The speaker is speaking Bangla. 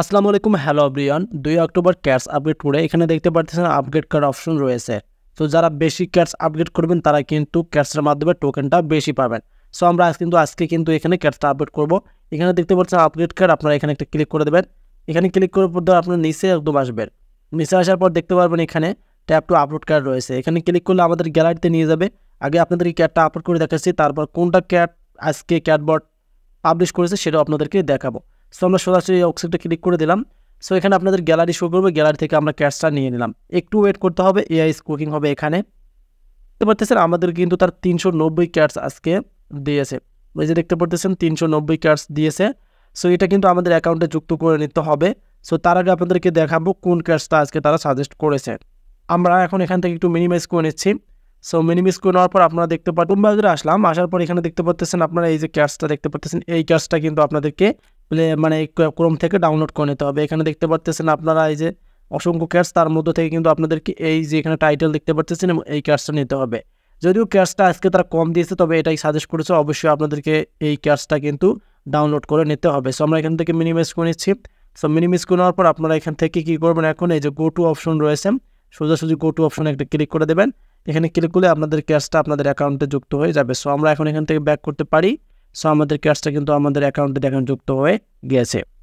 আসসালামু আলাইকুম হ্যালো ব্রিয়ন দুই অক্টোবর ক্যাশ আপগ্রেড করে এখানে দেখতে পাচ্ছেন আপগ্রেড করার অপশন রয়েছে তো যারা বেশি ক্যাটস আপগ্রেড করবেন তারা কিন্তু ক্যাশের মাধ্যমে টোকেনটা বেশি পাবেন সো আমরা কিন্তু আজকে কিন্তু এখানে ক্যাশটা আপগ্রেড করব এখানে দেখতে পাচ্ছেন আপগ্রেড কার্ড আপনারা এখানে একটা ক্লিক করে দেবেন এখানে ক্লিক করার পর আপনার নিচে একদম আসবেন নিচে আসার পর দেখতে পারবেন এখানে ট্যাপ টু আপলোড কার্ড রয়েছে এখানে ক্লিক করলে আমাদের গ্যালারিতে নিয়ে যাবে আগে আপনাদেরকে ক্যাটটা আপলোড করে দেখাচ্ছি তারপর কোনটা ক্যাট আজকে ক্যাটবট পাবলিশ করেছে সেটাও আপনাদেরকে দেখাবো সো আমরা সরাসরি অক্সিডটা ক্লিক করে দিলাম সো এখানে আপনাদের গ্যালারি শো করবে গ্যালারি থেকে আমরা ক্যাশটা নিয়ে নিলাম একটু ওয়েট করতে হবে এআইস কুকিং হবে এখানে দেখতে পারতেছেন আমাদের কিন্তু তার তিনশো নব্বই আজকে দিয়েছে ওই যে দেখতে পারতেছেন তিনশো নব্বই দিয়েছে সো এটা কিন্তু আমাদের অ্যাকাউন্টে যুক্ত করে নিতে হবে সো তার আগে আপনাদেরকে দেখাবো কোন ক্যাশটা আজকে তারা সাজেস্ট করেছে আমরা এখন এখান থেকে একটু মিনিমাইজ করে নিচ্ছি সো মিনিমাইজ করে নেওয়ার পর আপনারা দেখতে পাচ্ছেন বাজারে আসলাম আসার পর এখানে দেখতে পাচ্ছেন আপনারা এই যে ক্যাশটা দেখতে পাচ্ছেন এই ক্যাশটা কিন্তু আপনাদেরকে প্লে মানে ক্রোম থেকে ডাউনলোড করে নিতে হবে এখানে দেখতে পারতেছেন আপনারা এই যে অসংখ্য ক্যাশ তার মধ্যে থেকে কিন্তু আপনাদেরকে এই যে এখানে টাইটেল দেখতে পারতেছেন এই ক্যাশটা নিতে হবে যদিও ক্যাশটা আজকে তারা কম দিয়েছে তবে এটাই সাজেস্ট করেছে অবশ্যই আপনাদেরকে এই ক্যাশটা কিন্তু ডাউনলোড করে নিতে হবে সো আমরা এখান থেকে মিনিমাইজ করে নিচ্ছি সো মিনিমাইজ করে নেওয়ার পর আপনারা এখান থেকে কী করবেন এখন এই যে গো টু অপশন রয়েছে সোজাসুজি গো টু অপশনে একটা ক্লিক করে দেবেন এখানে ক্লিক করলে আপনাদের ক্যাশটা আপনাদের অ্যাকাউন্টে যুক্ত হয়ে যাবে সো আমরা এখন এখান থেকে ব্যাক করতে পারি সো আমাদের ক্যাশটা কিন্তু আমাদের অ্যাকাউন্টে দেখেন যুক্ত হয়ে গিয়েছে